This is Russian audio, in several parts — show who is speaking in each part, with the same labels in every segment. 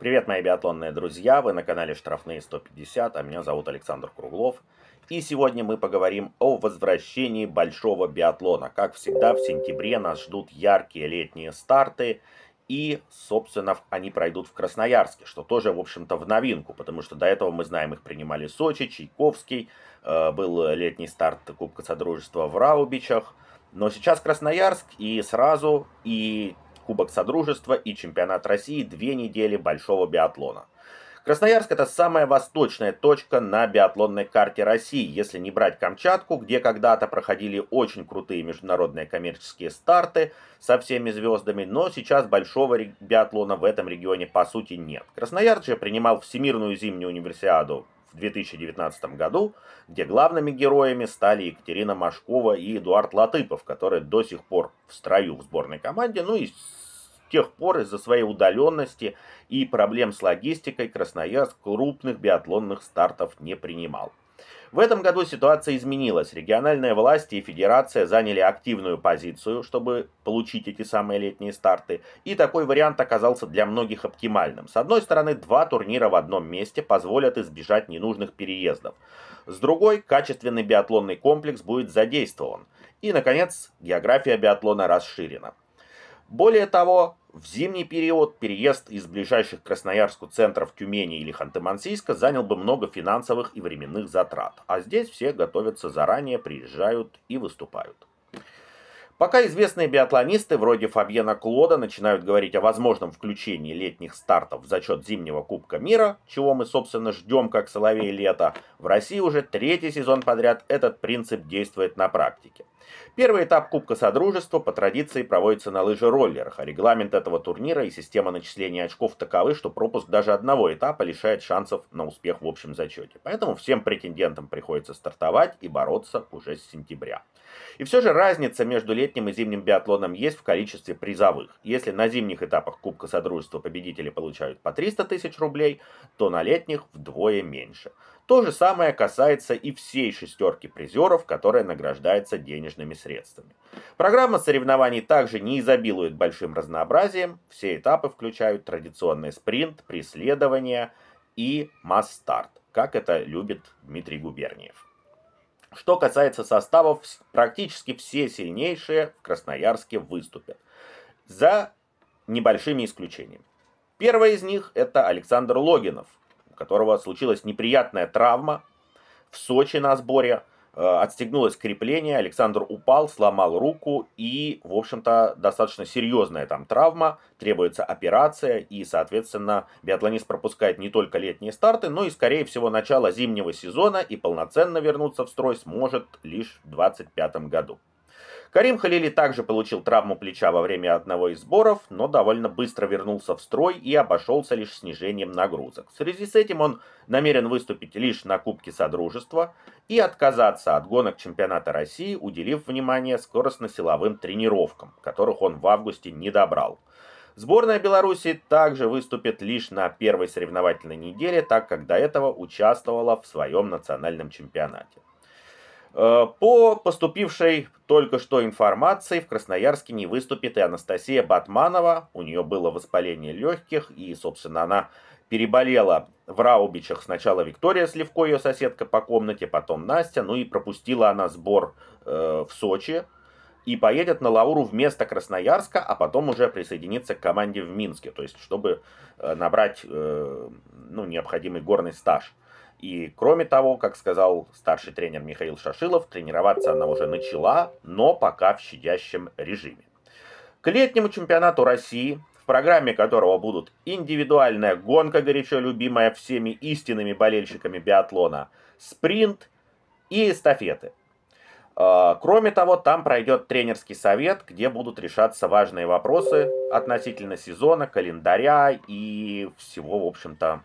Speaker 1: Привет, мои биатлонные друзья! Вы на канале Штрафные 150, а меня зовут Александр Круглов. И сегодня мы поговорим о возвращении большого биатлона. Как всегда, в сентябре нас ждут яркие летние старты. И, собственно, они пройдут в Красноярске, что тоже, в общем-то, в новинку, потому что до этого, мы знаем, их принимали Сочи, Чайковский, э, был летний старт Кубка Содружества в Раубичах. Но сейчас Красноярск, и сразу, и Кубок Содружества и Чемпионат России две недели большого биатлона. Красноярск – это самая восточная точка на биатлонной карте России, если не брать Камчатку, где когда-то проходили очень крутые международные коммерческие старты со всеми звездами, но сейчас большого биатлона в этом регионе по сути нет. Красноярск же принимал Всемирную зимнюю универсиаду в 2019 году, где главными героями стали Екатерина Машкова и Эдуард Латыпов, которые до сих пор в строю в сборной команде, ну и с тех пор из-за своей удаленности и проблем с логистикой Красноярск крупных биатлонных стартов не принимал. В этом году ситуация изменилась. Региональные власти и федерация заняли активную позицию, чтобы получить эти самые летние старты. И такой вариант оказался для многих оптимальным. С одной стороны, два турнира в одном месте позволят избежать ненужных переездов. С другой, качественный биатлонный комплекс будет задействован. И, наконец, география биатлона расширена. Более того, в зимний период переезд из ближайших к Красноярску центров Тюмени или Ханты-Мансийска занял бы много финансовых и временных затрат, а здесь все готовятся заранее, приезжают и выступают. Пока известные биатлонисты вроде Фабьена Клода начинают говорить о возможном включении летних стартов в зачет зимнего Кубка мира, чего мы, собственно, ждем как соловей лета, в России уже третий сезон подряд этот принцип действует на практике. Первый этап Кубка Содружества по традиции проводится на лыжероллерах, а регламент этого турнира и система начисления очков таковы, что пропуск даже одного этапа лишает шансов на успех в общем зачете. Поэтому всем претендентам приходится стартовать и бороться уже с сентября. И все же разница между летним летним и зимним биатлоном есть в количестве призовых. Если на зимних этапах Кубка Содружества победители получают по 300 тысяч рублей, то на летних вдвое меньше. То же самое касается и всей шестерки призеров, которая награждается денежными средствами. Программа соревнований также не изобилует большим разнообразием. Все этапы включают традиционный спринт, преследование и масс-старт, как это любит Дмитрий Губерниев. Что касается составов, практически все сильнейшие в Красноярске выступят. За небольшими исключениями. Первый из них это Александр Логинов, у которого случилась неприятная травма в Сочи на сборе – Э, отстегнулось крепление, Александр упал, сломал руку и, в общем-то, достаточно серьезная там травма, требуется операция и, соответственно, биатлонист пропускает не только летние старты, но и, скорее всего, начало зимнего сезона и полноценно вернуться в строй сможет лишь в 2025 году. Карим Халили также получил травму плеча во время одного из сборов, но довольно быстро вернулся в строй и обошелся лишь снижением нагрузок. В связи с этим он намерен выступить лишь на Кубке Содружества и отказаться от гонок чемпионата России, уделив внимание скоростно-силовым тренировкам, которых он в августе не добрал. Сборная Беларуси также выступит лишь на первой соревновательной неделе, так как до этого участвовала в своем национальном чемпионате. Э, по поступившей только что информации в Красноярске не выступит и Анастасия Батманова. У нее было воспаление легких, и, собственно, она переболела в Раубичах. Сначала Виктория Сливко, ее соседка по комнате, потом Настя. Ну и пропустила она сбор э, в Сочи. И поедет на Лауру вместо Красноярска, а потом уже присоединится к команде в Минске. То есть, чтобы э, набрать э, ну, необходимый горный стаж. И кроме того, как сказал старший тренер Михаил Шашилов, тренироваться она уже начала, но пока в щадящем режиме. К летнему чемпионату России, в программе которого будут индивидуальная гонка, горячо любимая всеми истинными болельщиками биатлона, спринт и эстафеты. А, кроме того, там пройдет тренерский совет, где будут решаться важные вопросы относительно сезона, календаря и всего, в общем-то,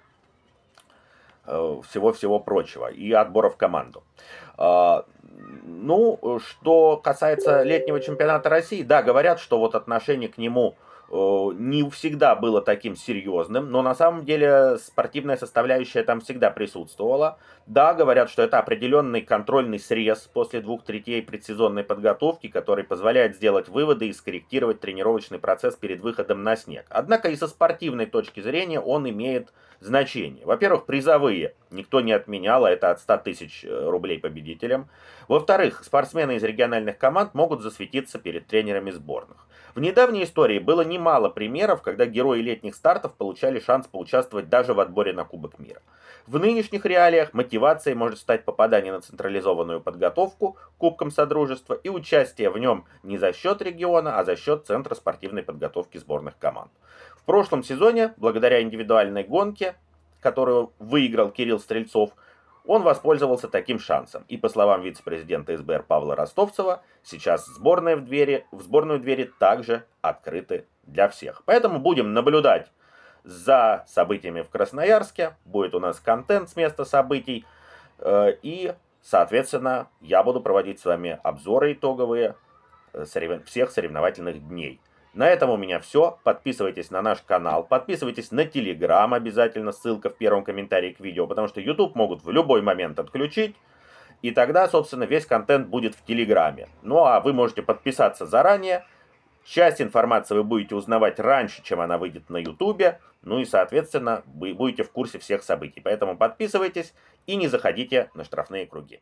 Speaker 1: Э, всего-всего прочего и отбора в команду. А, ну, что касается летнего чемпионата России, да, говорят, что вот отношение к нему не всегда было таким серьезным, но на самом деле спортивная составляющая там всегда присутствовала. Да, говорят, что это определенный контрольный срез после двух третей предсезонной подготовки, который позволяет сделать выводы и скорректировать тренировочный процесс перед выходом на снег. Однако и со спортивной точки зрения он имеет значение. Во-первых, призовые никто не отменял, а это от 100 тысяч э, рублей победителям. Во-вторых, спортсмены из региональных команд могут засветиться перед тренерами сборных. В недавней истории было немало примеров, когда герои летних стартов получали шанс поучаствовать даже в отборе на Кубок мира. В нынешних реалиях мотивацией может стать попадание на централизованную подготовку Кубком Содружества и участие в нем не за счет региона, а за счет Центра спортивной подготовки сборных команд. В прошлом сезоне, благодаря индивидуальной гонке, которую выиграл Кирилл Стрельцов, он воспользовался таким шансом, и, по словам вице-президента СБР Павла Ростовцева, сейчас сборная в, двери, в сборную двери также открыты для всех. Поэтому будем наблюдать за событиями в Красноярске, будет у нас контент с места событий, э, и, соответственно, я буду проводить с вами обзоры итоговые э, всех соревновательных дней. На этом у меня все. Подписывайтесь на наш канал, подписывайтесь на Телеграм обязательно, ссылка в первом комментарии к видео, потому что YouTube могут в любой момент отключить. И тогда, собственно, весь контент будет в Телеграме. Ну а вы можете подписаться заранее. Часть информации вы будете узнавать раньше, чем она выйдет на Ютубе. Ну и, соответственно, вы будете в курсе всех событий. Поэтому подписывайтесь и не заходите на штрафные круги.